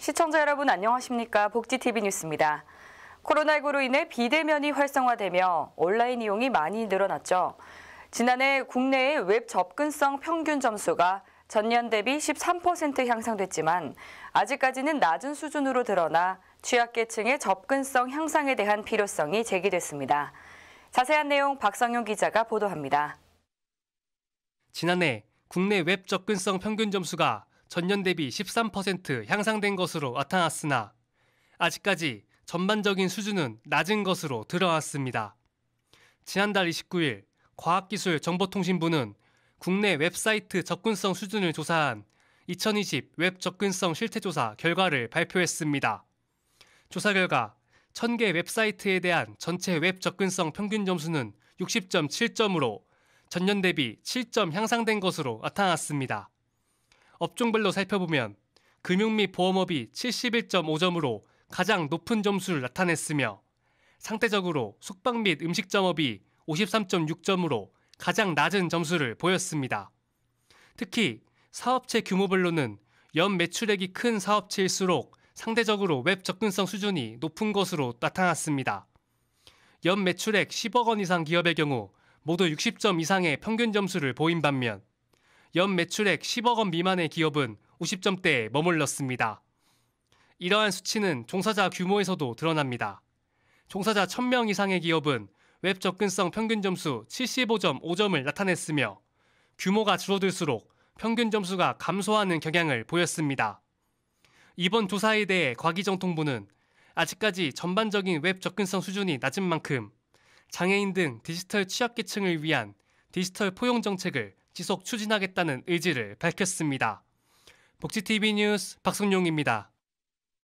시청자 여러분 안녕하십니까? 복지TV 뉴스입니다. 코로나19로 인해 비대면이 활성화되며 온라인 이용이 많이 늘어났죠. 지난해 국내의 웹 접근성 평균 점수가 전년 대비 13% 향상됐지만 아직까지는 낮은 수준으로 드러나 취약계층의 접근성 향상에 대한 필요성이 제기됐습니다. 자세한 내용 박성용 기자가 보도합니다. 지난해 국내 웹 접근성 평균 점수가 전년 대비 13% 향상된 것으로 나타났으나 아직까지 전반적인 수준은 낮은 것으로 드러났습니다. 지난달 29일 과학기술정보통신부는 국내 웹사이트 접근성 수준을 조사한 2020 웹 접근성 실태조사 결과를 발표했습니다. 조사 결과 1000개 웹사이트에 대한 전체 웹 접근성 평균 점수는 60.7점으로 전년 대비 7점 향상된 것으로 나타났습니다. 업종별로 살펴보면 금융 및 보험업이 71.5점으로 가장 높은 점수를 나타냈으며 상대적으로 숙박 및 음식점업이 53.6점으로 가장 낮은 점수를 보였습니다. 특히 사업체 규모별로는 연 매출액이 큰 사업체일수록 상대적으로 웹 접근성 수준이 높은 것으로 나타났습니다. 연 매출액 10억 원 이상 기업의 경우 모두 60점 이상의 평균 점수를 보인 반면 연 매출액 10억 원 미만의 기업은 50점대에 머물렀습니다. 이러한 수치는 종사자 규모에서도 드러납니다. 종사자 1000명 이상의 기업은 웹 접근성 평균 점수 75.5점을 나타냈으며 규모가 줄어들수록 평균 점수가 감소하는 경향을 보였습니다. 이번 조사에 대해 과기정통부는 아직까지 전반적인 웹 접근성 수준이 낮은 만큼 장애인 등 디지털 취약계층을 위한 디지털 포용 정책을 지속 추진하겠다는 의지를 밝혔습니다. 복지TV 뉴스 박성용입니다.